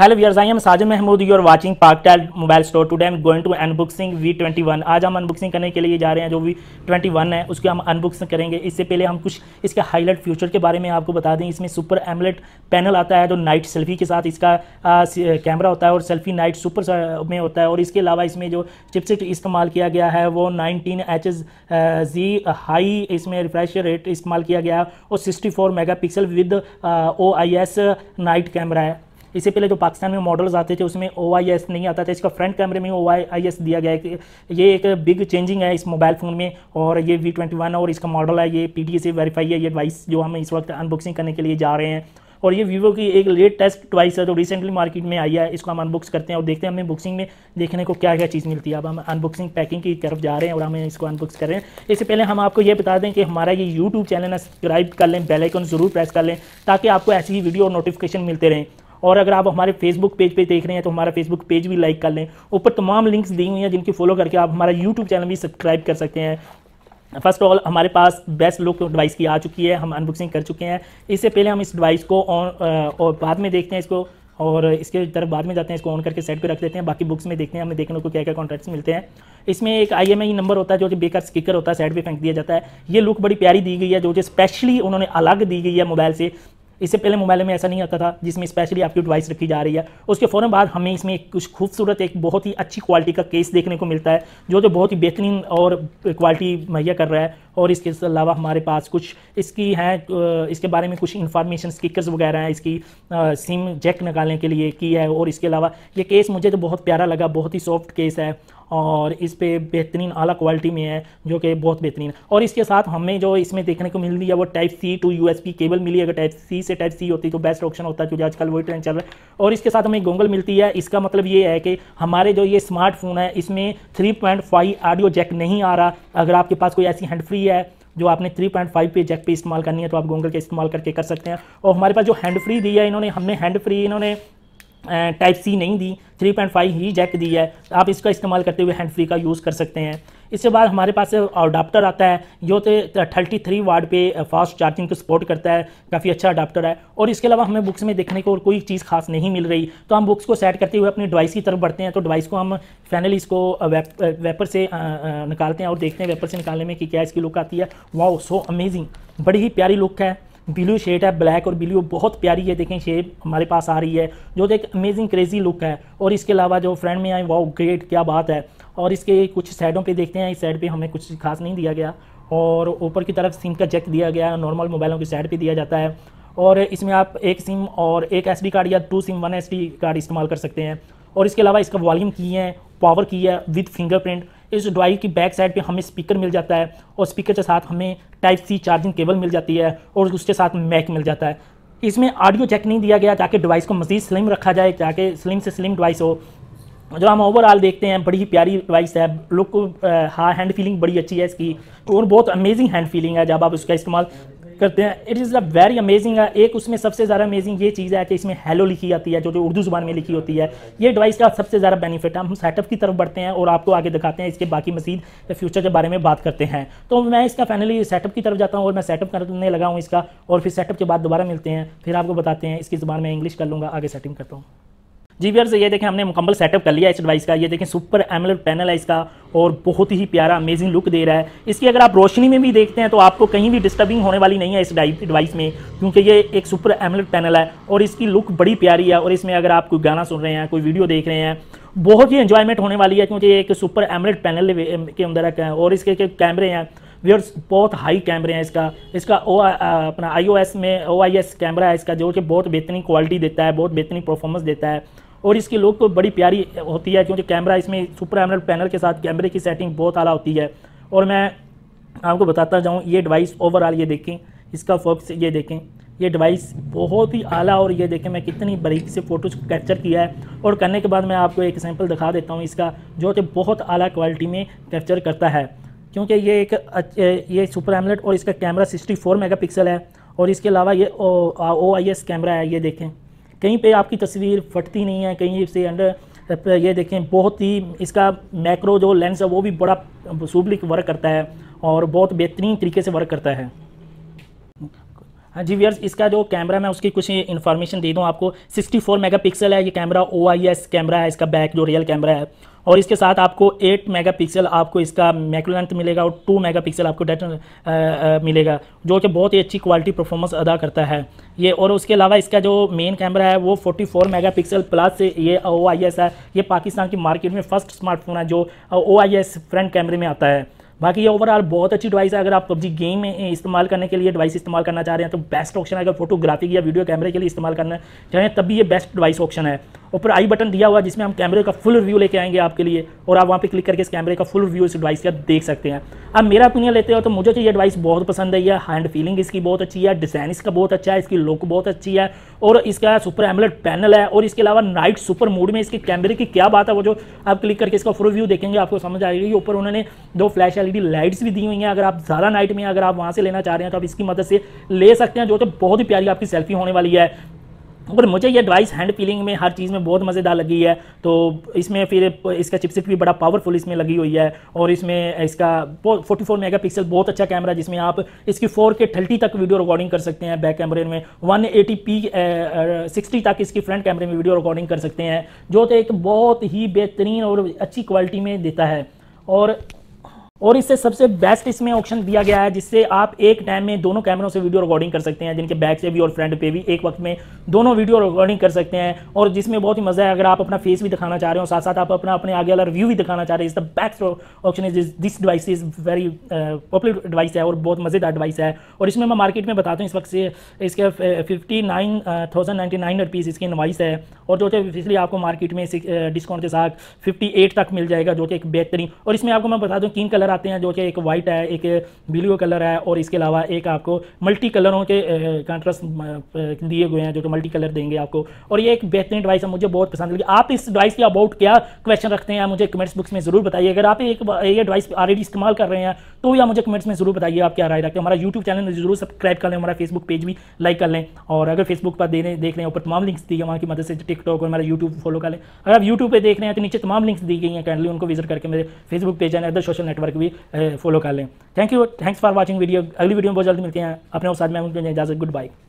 hello viewers I am Sajan Mahmood you are watching Paktel mobile store today I am going to unboxing V twenty one आज हम unboxing करने के लिए जा रहे हैं जो वी ट्वेंटी वन है उसके हम अनबॉक्सिंग करेंगे इससे पहले हम कुछ इसके हाईलाइट फ्यूचर के बारे में आपको बता दें इसमें सुपर एमलेट पैनल आता है जो नाइट सेल्फी के साथ इसका कैमरा होता है और सेल्फी नाइट सुपर में होता है और इसके अलावा इसमें जो चिपसेट इस्तेमाल किया गया है वो नाइनटीन एच जी हाई इसमें रिफ्रेश रेट इस्तेमाल किया गया है और sixty four megapixel with O I S night camera है इससे पहले जो पाकिस्तान में मॉडल्स आते थे उसमें ओ नहीं आता था इसका फ्रंट कैमरे में ओ दिया गया है ये एक बिग चेंजिंग है इस मोबाइल फ़ोन में और ये वी और इसका मॉडल है ये पी से वेरीफाई है ये डिवाइस जो हम इस वक्त अनबॉक्सिंग करने के लिए जा रहे हैं और ये वीवो की एक लेटेस्ट डिवाइस है जो रिसेंटली मार्केट में आई है इसको हम अनबॉक्स करते हैं और देखते हैं हमें बुक्सिंग में देखने को क्या क्या चीज़ मिलती है अब हम अनबॉक्सिंग पैकिंग की तरफ जा रहे हैं और हमें इसको अनबॉक्स कर रहे हैं इससे पहले हम आपको ये बता दें कि हमारा ये यूट्यूब चैनल है सब्सक्राइब कर लें बेलाइकन ज़रूर प्रेस कर लें ताकि आपको ऐसी ही वीडियो और नोटिफिकेशन मिलते रहें और अगर आप हमारे फेसबुक पेज पे देख रहे हैं तो हमारा फेसबुक पेज भी लाइक कर लें ऊपर तमाम लिंक्स दी हुई हैं जिनकी फॉलो करके आप हमारा यूट्यूब चैनल भी सब्सक्राइब कर सकते हैं फर्स्ट ऑल हमारे पास बेस्ट लुक डिवाइस की आ चुकी है हम अनबॉक्सिंग कर चुके हैं इससे पहले हम इस डिवाइस को ऑन और बाद में देखते हैं इसको और इसके तरफ बाद में जाते हैं इसको ऑन करके सेट पे रख देते हैं बाकी बुक्स में देखते हैं हमें देखने को क्या क्या कॉन्ट्रैक्ट्स मिलते हैं इसमें एक आईएमआई नंबर होता है जो कि बेकार स्टिकर होता है साइड पे फेंक दिया जाता है ये लुक बड़ी प्यारी दी गई है जो कि स्पेशली उन्होंने अलग दी गई है मोबाइल से इससे पहले मोबाइल में ऐसा नहीं आता था जिसमें स्पेशली आपकी डिवाइस रखी जा रही है उसके फ़ौरन बाद हमें इसमें एक कुछ खूबसूरत एक बहुत ही अच्छी क्वालिटी का केस देखने को मिलता है जो जो बहुत ही बेहतरीन और क्वालिटी मुहैया कर रहा है और इसके अलावा हमारे पास कुछ इसकी हैं इसके बारे में कुछ इन्फॉर्मेशन स्टिकर्स वगैरह हैं इसकी सिम जैक निकालने के लिए की है और इसके अलावा ये केस मुझे तो बहुत प्यारा लगा बहुत ही सॉफ्ट केस है और इस पर बेहतरीन अला क्वालिटी में है जो कि बहुत बेहतरीन और इसके साथ हमें जो इसमें देखने को मिल रही है वो type C to U cable मिली अगर टाइप सी से टाइप सी होती तो बेस्ट ऑप्शन होता है क्योंकि आजकल वही ट्रेंड चल रहा है और इसके साथ हमें गोंगल मिलती है इसका मतलब ये है कि हमारे जो ये स्मार्टफोन है इसमें थ्री ऑडियो जैक नहीं आ रहा अगर आपके पास कोई ऐसी हैंड फ्री है जो आपने 3.5 पे जैक पे इस्तेमाल करनी है तो आप गूगल के इस्तेमाल करके कर सकते हैं और हमारे पास जो हैंड फ्री दी है इन्होंने हमने हैंड फ्री इन्होंने टाइप सी नहीं दी 3.5 ही जैक दी है आप इसका इस्तेमाल करते हुए हैंड फ्री का यूज़ कर सकते हैं इसके बाद हमारे पास अडाप्टर आता है जो तो थर्टी थ्री वार्ड पे फास्ट चार्जिंग को सपोर्ट करता है काफ़ी अच्छा अडाप्टर है और इसके अलावा हमें बुक्स में देखने को कोई चीज़ खास नहीं मिल रही तो हम बुक्स को सेट करते हुए अपनी डिवाइस की तरफ बढ़ते हैं तो डिवाइस को हम फाइनली इसको वेपर से निकालते हैं और देखते हैं वेपर से निकालने में कि क्या इसकी लुक आती है वाओ सो अमेजिंग बड़ी ही प्यारी लुक है ब्लू शेड है ब्लैक और ब्लू बहुत प्यारी है देखें शेड हमारे पास आ रही है जो एक अमेजिंग क्रेजी लुक है और इसके अलावा जो फ्रंट में आए वाओ ग्रेट क्या बात है और इसके कुछ साइडों पे देखते हैं इस साइड पे हमें कुछ खास नहीं दिया गया और ऊपर की तरफ सिम का चेक दिया गया नॉर्मल मोबाइलों के साइड पर दिया जाता है और इसमें आप एक सिम और एक एस कार्ड या two SIM one S card इस्तेमाल कर सकते हैं और इसके अलावा इसका वॉल्यूम की है पावर की है विद फिंगरप्रिंट इस डिवाइस की बैक साइड पे हमें स्पीकर मिल जाता है और स्पीकर के साथ हमें टाइप सी चार्जिंग केबल मिल जाती है और उसके साथ मैक मिल जाता है इसमें ऑडियो चेक नहीं दिया गया ताकि डिवाइस को मज़ीद स्लिम रखा जाए ताकि स्लिम से स्लिम डिवाइस हो जो हम ओवरऑल देखते हैं बड़ी ही प्यारी डिवाइस है लुक uh, हाँ हैंड फीलिंग बड़ी अच्छी है इसकी और बहुत अमेजिंग हैंड फीलिंग है जब आप उसका इस्तेमाल करते हैं it is a very amazing है एक उसमें सबसे ज़्यादा अमेजिंग ये चीज़ है कि इसमें हेलो लिखी जाती है जो जो उर्दू जबान में लिखी होती है ये डिवाइस का सबसे ज़्यादा बेनिफिट है हम सेटअप की तरफ बढ़ते हैं और आपको आगे दिखाते हैं इसके बाकी मजीद फ्यूचर के बारे में बात करते हैं तो मैं इसका फाइनली सेटअप की तरफ जाता हूँ और मैं सेटअप करने लगा हूँ इसका और फिर सेटअप के बाद दोबारा मिलते हैं फिर आपको बताते हैं इसकी ज़ुबान में इंग्लिश कर लूँगा आगे सेटिंग करता हूँ जी व्यर्स ये देखें हमने मुकम्मल सेटअप कर लिया इस डिवाइस का ये देखें सुपर एमलेट पैनल है इसका और बहुत ही प्यारा अमेजिंग लुक दे रहा है इसकी अगर आप रोशनी में भी देखते हैं तो आपको कहीं भी डिस्टर्बिंग होने वाली नहीं है इस डिवाइस में क्योंकि ये एक सुपर एमलेट पैनल है और इसकी लुक बड़ी प्यारी है और इसमें अगर आप कोई गाना सुन रहे हैं कोई वीडियो देख रहे हैं बहुत ही इन्जॉयमेंट होने वाली है क्योंकि ये एक सुपर एमलेट पैनल के अंदर है और इसके कैमरे हैं व्यर्स बहुत हाई कैमरे हैं इसका इसका ओ अपना आईओएस में ओआईएस कैमरा है इसका जो कि बहुत बेहतरीन क्वालिटी देता है बहुत बेहतरीन परफॉर्मेंस देता है और इसकी लोग तो बड़ी प्यारी होती है क्योंकि कैमरा इसमें सुपर एमरल पैनल के साथ कैमरे की सेटिंग बहुत आला होती है और मैं आपको बताता जाऊँ ये डिवाइस ओवरऑल ये देखें इसका फोक्स ये देखें ये डिवाइस बहुत ही आला और ये देखें मैं कितनी बारीक से फ़ोटोज़ कैप्चर किया है और करने के बाद मैं आपको एक सैंपल दिखा देता हूँ इसका जो कि बहुत आला क्वालिटी में कैप्चर करता है क्योंकि ये एक ये सुपर एमलेट और इसका कैमरा 64 मेगापिक्सल है और इसके अलावा ये ओ आई एस कैमरा है ये देखें कहीं पे आपकी तस्वीर फटती नहीं है कहीं से अंडर ये देखें बहुत ही इसका मैक्रो जो लेंस है वो भी बड़ा सुबलिक वर्क करता है और बहुत बेहतरीन तरीके से वर्क करता है हाँ जी व्यर्स इसका जो कैमरा मैं उसकी कुछ इन्फॉर्मेशन दे दूँ आपको 64 मेगापिक्सल है ये camera O I S camera है इसका बैक जो रियल कैमरा है और इसके साथ आपको 8 मेगापिक्सल आपको इसका लेंथ मिलेगा और 2 मेगापिक्सल आपको डेट मिलेगा जो कि बहुत ही अच्छी क्वालिटी परफॉर्मेंस अदा करता है ये और उसके अलावा इसका जो मेन कैमरा है वो 44 मेगापिक्सल प्लस ये ओ है ये पाकिस्तान की मार्केट में फर्स्ट स्मार्टफोन है जो ओ फ्रंट कैमरे में आता है बाकी ये ओवरऑल बहुत अच्छी डिवाइस है अगर आप पबजी गेम में इस्तेमाल करने के लिए डिवाइस इस्तेमाल करना चाह रहे हैं तो बेस्ट ऑप्शन है अगर फोटोग्राफी या वीडियो कैमरे के लिए इस्तेमाल करना चाहें तब भी ये बेस्ट डिवाइस ऑप्शन है ऊपर आई बटन दिया हुआ जिसमें हम कैमरे का फुल रिव्यू लेके आएंगे आपके लिए और आप वहाँ पर क्लिक करके इस कैमरे का फुल रिव्यू इस डिवाइस का देख सकते हैं अब मेरा ओपिनियन लेते हो तो मुझे तो ये एडवाइस बहुत पसंद है हैंड फीलिंग इसकी बहुत अच्छी है डिज़ाइन इसका बहुत अच्छा है इसकी लुक बहुत अच्छी है और इसका सुपर एमलेट पैनल है और इसके अलावा नाइट सुपर मोड में इसके कैमरे की क्या बात है वो जो आप क्लिक करके इसका फुल व्यू देखेंगे आपको समझ आएगी ऊपर उन्होंने दो फ्लैश एल लाइट्स भी दी हुई हैं अगर आप ज़्यादा नाइट में अगर आप वहाँ से लेना चाह रहे हैं तो आप इसकी मदद से ले सकते हैं जो तो बहुत ही प्यारी आपकी सेल्फी होने वाली है और मुझे ये डिवाइस हैंड पीलिंग में हर चीज़ में बहुत मज़ेदार लगी है तो इसमें फिर इसका चिपसेट भी बड़ा पावरफुल इसमें लगी हुई है और इसमें इसका फोर्टी फोर मेगा पिक्सल बहुत अच्छा कैमरा जिसमें आप इसकी फोर के थर्टी तक वीडियो रिकॉर्डिंग कर सकते हैं बैक कैमरे में वन एटी पी सिक्सटी तक इसकी फ्रंट कैमरे में वीडियो रिकॉर्डिंग कर सकते हैं जो तो एक बहुत ही बेहतरीन और अच्छी क्वालिटी में देता है और और इससे सबसे बेस्ट इसमें ऑप्शन दिया गया है जिससे आप एक टाइम में दोनों कैमरों से वीडियो रिकॉर्डिंग कर सकते हैं जिनके बैक से भी और फ्रंट पे भी एक वक्त में दोनों वीडियो रिकॉर्डिंग कर सकते हैं और जिसमें बहुत ही मज़ा है अगर आप अपना फेस भी दिखाना चाह रहे हो साथ साथ आप अपना अपने आगे वाला रिव्यू भी दिखाना चाह रहे हैं इस the best option is this device is very popular device है और बहुत मज़ेदार डिवाइस है और इसमें मैं मार्केट में बताता हूँ इस वक्त से इसके fifty nine thousand ninety nine है और जो कि इसलिए आपको मार्केट में डिस्काउंट uh, के साथ फिफ्टी एट तक मिल जाएगा जो कि एक बेहतरीन और इसमें आपको मैं बता दूँ तीन कलर कलर आते हैं जो कि एक वाइट है एक ब्लू कलर है और इसके अलावा एक आपको मल्टी कलरों के कंट्रास्ट दिए हुए हैं जो कि मल्टी कलर देंगे आपको और ये एक बेहतरीन डिवाइस है मुझे बहुत पसंद लगी आप इस डिवाइस के अबाउट क्या क्वेश्चन रखते हैं मुझे कमेंट्स बुक्स में ज़रूर बताइए अगर आप एक ये डिवाइस ऑलरेडी इस्तेमाल कर रहे हैं तो या मुझे कमेंट्स में ज़रूर बताइए आप क्या राय रखते हैं हमारा यूट्यूब चैनल जरूर सब्सक्राइब कर लें हमारा फेसबुक पेज भी लाइक कर लें और अगर फेसबुक पर देने देख रहे हैं ऊपर तमाम लिंक्स दी वहाँ की मदद से टिकटॉक और हमारा यूट्यूब फॉलो कर लें अगर आप यूट्यूब पर देख रहे हैं तो नीचे तमाम लिंक्स दी गई हैं कैंडली उनको विजिट करके मेरे Facebook page and other social network भी फॉलो eh, कर लें thank you thanks for watching video अगली वीडियो में बहुत जल्दी मिलते हैं अपने साथ में इजाजत गुड बाई